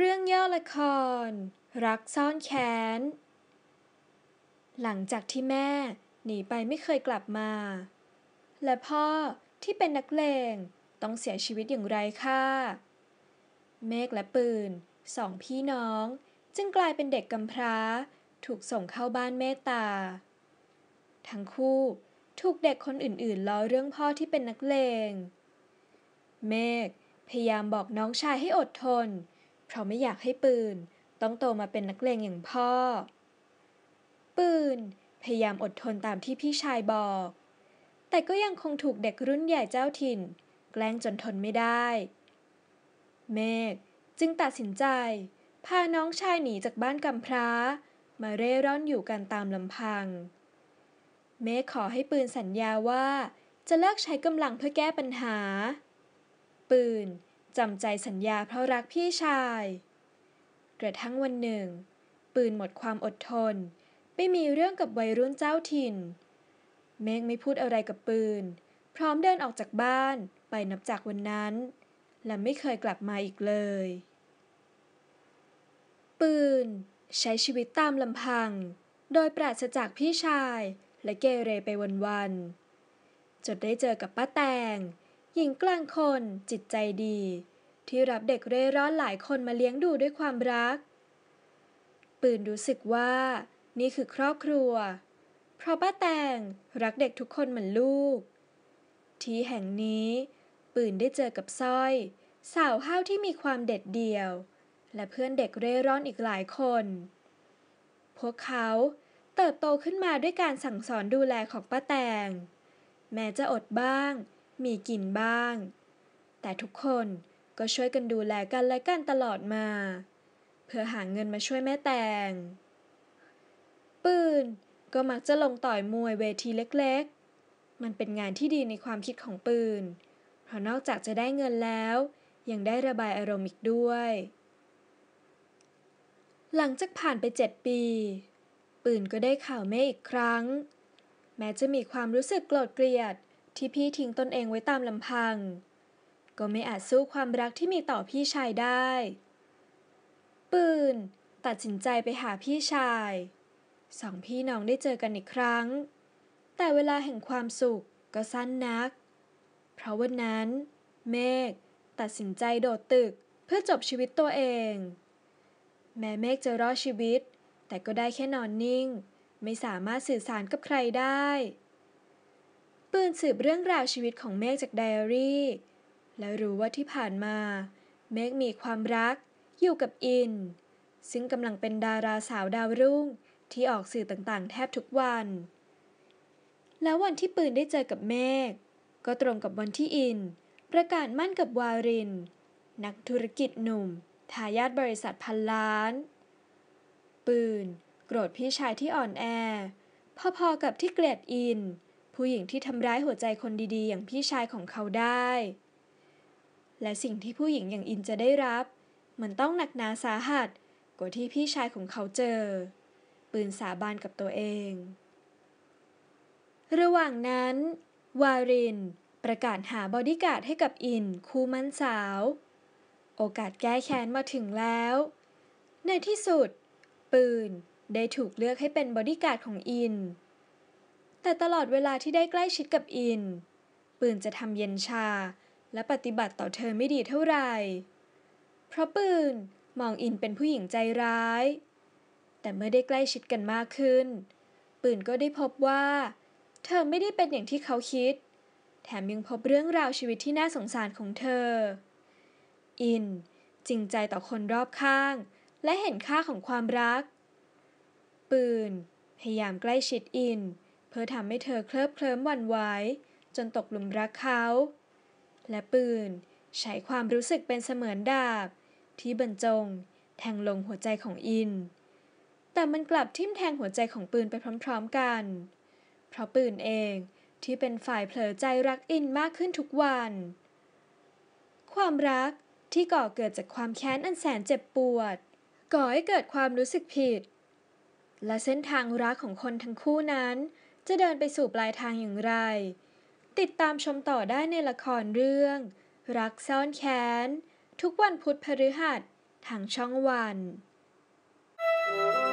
เรื่องย่อละครรักซ่อนแค้นหลังจากที่แม่หนีไปไม่เคยกลับมา และพ่อที่เป็นนักเลงต้องเสียชีวิตอย่างไรค่ะเมฆและปืนสองพี่น้อง จึงกลายเป็นเด็กกำพร้าถูกส่งเข้าบ้านเมตตาทั้งคู่ถูกเด็กคนอื่น ๆล้อเรื่องพ่อที่เป็นนักเลง เมฆพยายามบอกน้องชายให้อดทนเพราะไม่อยากให้ปืน ต้องโตมาเป็นนักเลงอย่างพ่อ ปืนพยายามอดทนตามที่พี่ชายบอก แต่ก็ยังคงถูกเด็กรุ่นใหญ่เจ้าถิ่น แกล้งจนทนไม่ได้ เมฆจึงตัดสินใจพาน้องชายหนีจากบ้านกำพร้า มาเร่ร่อนอยู่กันตามลำพัง เมฆขอให้ปืนสัญญาว่า จะเลิกใช้กำลังเพื่อแก้ปัญหา ปืนจำใจสัญญาเพราะรักพี่ชายกระทั่งวันหนึ่ง ปืนหมดความอดทนไปมีเรื่องกับวัยรุ่นเจ้าถิ่น เมฆไม่พูดอะไรกับปืน พร้อมเดินออกจากบ้านไปนับจากวันนั้น และไม่เคยกลับมาอีกเลย ปืน ใช้ชีวิตตามลำพัง โดยปราศจากพี่ชายและเกเรไปวันๆจนได้เจอกับป้าแตงหญิงกลางคนจิตใจดี ที่รับเด็กเร่ร่อนหลายคนมาเลี้ยงดูด้วยความรัก ปืนรู้สึกว่านี่คือครอบครัว เพราะป้าแตงรักเด็กทุกคนเหมือนลูก ที่แห่งนี้ ปืนได้เจอกับสร้อย สาวห้าวที่มีความเด็ดเดี่ยว และเพื่อนเด็กเร่ร่อนอีกหลายคน พวกเขาเติบโตขึ้นมาด้วยการสั่งสอนดูแลของป้าแตงแม้จะอดบ้างมีกินบ้าง แต่ทุกคนก็ช่วยกันดูแลกันและกันตลอดมา เพื่อหาเงินมาช่วยแม่แตงปืน ก็มักจะลงต่อยมวยเวทีเล็กๆ มันเป็นงานที่ดีในความคิดของปืน เพราะนอกจากจะได้เงินแล้ว ยังได้ระบายอารมณ์อีกด้วย หลังจากผ่านไปเจ็ดปี ปืนก็ได้ข่าวแม่อีกครั้ง แม้จะมีความรู้สึกโกรธเกลียดที่พี่ทิ้งตนเองไว้ตามลำพัง ก็ไม่อาจสู้ความรักที่มีต่อพี่ชายได้ ปืน ตัดสินใจไปหาพี่ชาย สองพี่น้องได้เจอกันอีกครั้ง แต่เวลาแห่งความสุขก็สั้นนัก เพราะวันนั้น เมฆตัดสินใจโดดตึกเพื่อจบชีวิตตัวเอง แม้เมฆจะรอดชีวิต แต่ก็ได้แค่นอนนิ่ง ไม่สามารถสื่อสารกับใครได้ปืนสืบเรื่องราวชีวิตของเมฆจากไดอารี่และรู้ว่าที่ผ่านมา เมฆมีความรักอยู่กับอิน ซึ่งกำลังเป็นดาราสาวดาวรุ่งที่ออกสื่อต่างๆ แทบทุกวัน แล้ววันที่ปืนได้เจอกับเมฆก็ตรงกับวันที่อิน ประกาศมั่นกับวารินนักธุรกิจหนุ่มทายาทบริษัทพันล้าน ปืนโกรธพี่ชายที่อ่อนแอพอๆกับที่เกลียดอินผู้หญิงที่ทำร้ายหัวใจคนดีๆ อย่างพี่ชายของเขาได้ และสิ่งที่ผู้หญิงอย่างอินจะได้รับ มันต้องหนักหนาสาหัสกว่าที่พี่ชายของเขาเจอ ปืนสาบานกับตัวเอง ระหว่างนั้นวาริน ประกาศหาบอดี้การ์ดให้กับอินคู่มั่นสาว โอกาสแก้แค้นมาถึงแล้ว ในที่สุด ปืนได้ถูกเลือกให้เป็นบอดี้การ์ดของอินแต่ตลอดเวลาที่ได้ใกล้ชิดกับอิน ปืนจะทำเย็นชา และปฏิบัติต่อเธอไม่ดีเท่าไหร่ เพราะปืนมองอินเป็นผู้หญิงใจร้าย แต่เมื่อได้ใกล้ชิดกันมากขึ้น ปืนก็ได้พบว่าเธอไม่ได้เป็นอย่างที่เขาคิด แถมยังพบเรื่องราวชีวิตที่น่าสงสารของเธอ อิน จริงใจต่อคนรอบข้าง และเห็นค่าของความรัก ปืนพยายามใกล้ชิดอินพื่อทำให้เธอเคลิบเคลิ้มหวั่นไหวจนตกหลุมรักเขา และปืน ใช้ความรู้สึกเป็นเสมือนดาบ ที่บรรจงแทงลงหัวใจของอิน แต่มันกลับทิ่มแทงหัวใจของปืนไปพร้อมๆกัน เพราะปืนเองที่เป็นฝ่ายเผลอใจรักอินมากขึ้นทุกวัน ความรักที่ก่อเกิดจากความแค้นอันแสนเจ็บปวด ก่อให้เกิดความรู้สึกผิด และเส้นทางรักของคนทั้งคู่นั้นจะเดินไปสู่ปลายทางอย่างไร ติดตามชมต่อได้ในละครเรื่อง รักซ่อนแค้นทุกวันพุธพฤหัสทางช่องวัน thank you